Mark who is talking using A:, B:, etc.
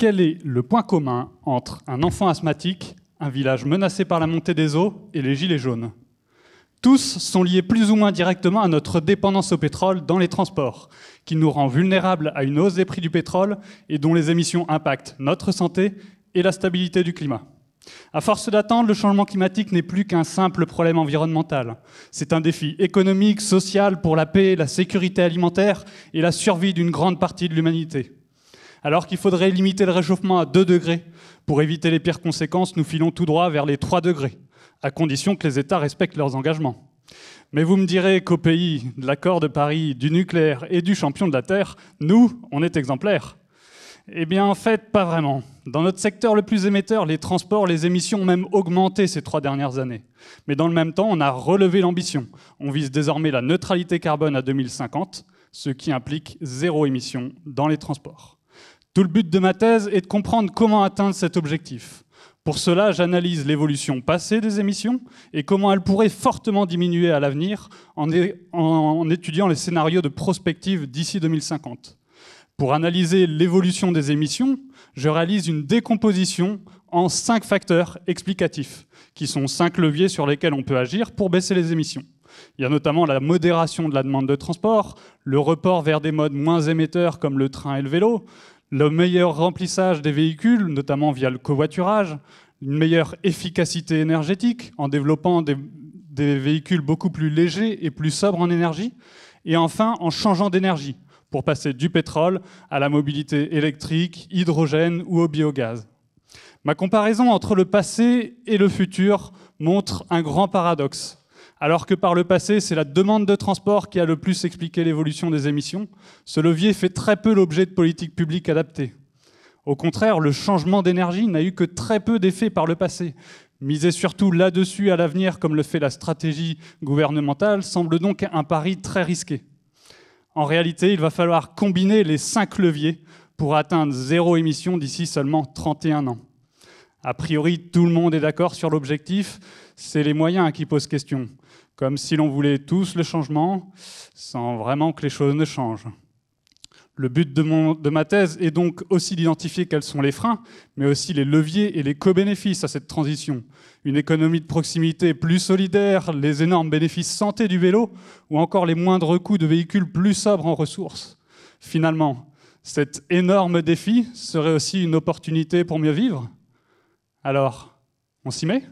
A: Quel est le point commun entre un enfant asthmatique, un village menacé par la montée des eaux et les gilets jaunes tous sont liés plus ou moins directement à notre dépendance au pétrole dans les transports, qui nous rend vulnérables à une hausse des prix du pétrole et dont les émissions impactent notre santé et la stabilité du climat. À force d'attendre, le changement climatique n'est plus qu'un simple problème environnemental. C'est un défi économique, social, pour la paix, la sécurité alimentaire et la survie d'une grande partie de l'humanité. Alors qu'il faudrait limiter le réchauffement à 2 degrés pour éviter les pires conséquences, nous filons tout droit vers les 3 degrés, à condition que les États respectent leurs engagements. Mais vous me direz qu'au pays de l'accord de Paris, du nucléaire et du champion de la Terre, nous, on est exemplaires. Eh bien, en fait, pas vraiment. Dans notre secteur le plus émetteur, les transports, les émissions ont même augmenté ces trois dernières années. Mais dans le même temps, on a relevé l'ambition. On vise désormais la neutralité carbone à 2050, ce qui implique zéro émission dans les transports. Tout le but de ma thèse est de comprendre comment atteindre cet objectif. Pour cela, j'analyse l'évolution passée des émissions et comment elles pourraient fortement diminuer à l'avenir en, étudiant les scénarios de prospective d'ici 2050. Pour analyser l'évolution des émissions, je réalise une décomposition en cinq facteurs explicatifs, qui sont cinq leviers sur lesquels on peut agir pour baisser les émissions. Il y a notamment la modération de la demande de transport, le report vers des modes moins émetteurs comme le train et le vélo, le meilleur remplissage des véhicules, notamment via le covoiturage, une meilleure efficacité énergétique en développant des, véhicules beaucoup plus légers et plus sobres en énergie, et enfin en changeant d'énergie pour passer du pétrole à la mobilité électrique, hydrogène ou au biogaz. Ma comparaison entre le passé et le futur montre un grand paradoxe. Alors que par le passé, c'est la demande de transport qui a le plus expliqué l'évolution des émissions, ce levier fait très peu l'objet de politiques publiques adaptées. Au contraire, le changement d'énergie n'a eu que très peu d'effets par le passé. Miser surtout là-dessus à l'avenir, comme le fait la stratégie gouvernementale, semble donc un pari très risqué. En réalité, il va falloir combiner les cinq leviers pour atteindre zéro émission d'ici seulement 31 ans. A priori, tout le monde est d'accord sur l'objectif, c'est les moyens qui posent question, comme si l'on voulait tous le changement, sans vraiment que les choses ne changent. Le but de, de ma thèse est donc aussi d'identifier quels sont les freins, mais aussi les leviers et les co-bénéfices à cette transition. Une économie de proximité plus solidaire, les énormes bénéfices santé du vélo, ou encore les moindres coûts de véhicules plus sobres en ressources. Finalement, cet énorme défi serait aussi une opportunité pour mieux vivre, alors, on s'y met